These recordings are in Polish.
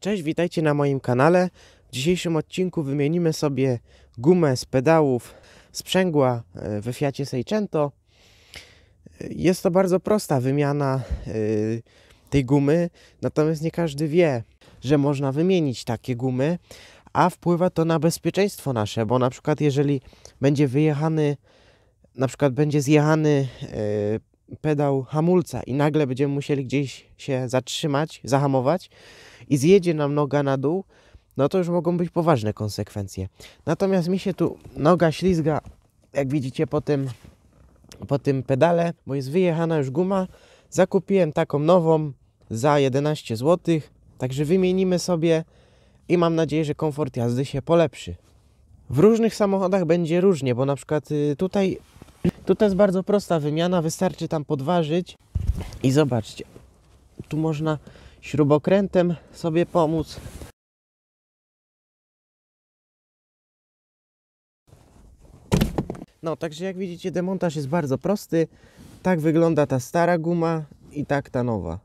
Cześć, witajcie na moim kanale. W dzisiejszym odcinku wymienimy sobie gumę z pedałów sprzęgła e, we Fiacie Seicento. E, jest to bardzo prosta wymiana e, tej gumy, natomiast nie każdy wie, że można wymienić takie gumy, a wpływa to na bezpieczeństwo nasze, bo na przykład jeżeli będzie wyjechany, na przykład będzie zjechany pedał hamulca i nagle będziemy musieli gdzieś się zatrzymać, zahamować i zjedzie nam noga na dół, no to już mogą być poważne konsekwencje. Natomiast mi się tu noga ślizga, jak widzicie po tym, po tym pedale, bo jest wyjechana już guma. Zakupiłem taką nową za 11 zł, także wymienimy sobie i mam nadzieję, że komfort jazdy się polepszy. W różnych samochodach będzie różnie, bo na przykład y, tutaj Tutaj jest bardzo prosta wymiana, wystarczy tam podważyć i zobaczcie, tu można śrubokrętem sobie pomóc. No, także jak widzicie, demontaż jest bardzo prosty. Tak wygląda ta stara guma i tak ta nowa.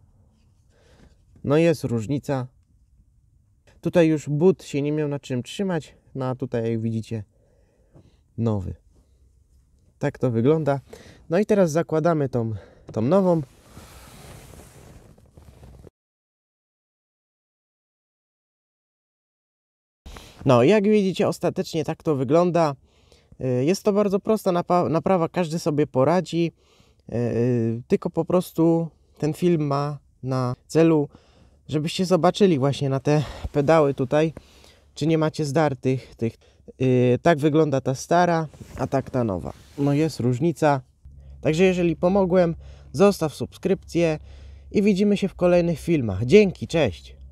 No jest różnica. Tutaj już but się nie miał na czym trzymać, no a tutaj jak widzicie nowy tak to wygląda. No i teraz zakładamy tą, tą nową. No, jak widzicie, ostatecznie tak to wygląda. Y, jest to bardzo prosta naprawa, każdy sobie poradzi, y, y, tylko po prostu ten film ma na celu, żebyście zobaczyli właśnie na te pedały tutaj, czy nie macie zdartych tych Yy, tak wygląda ta stara, a tak ta nowa. No jest różnica. Także jeżeli pomogłem, zostaw subskrypcję i widzimy się w kolejnych filmach. Dzięki, cześć!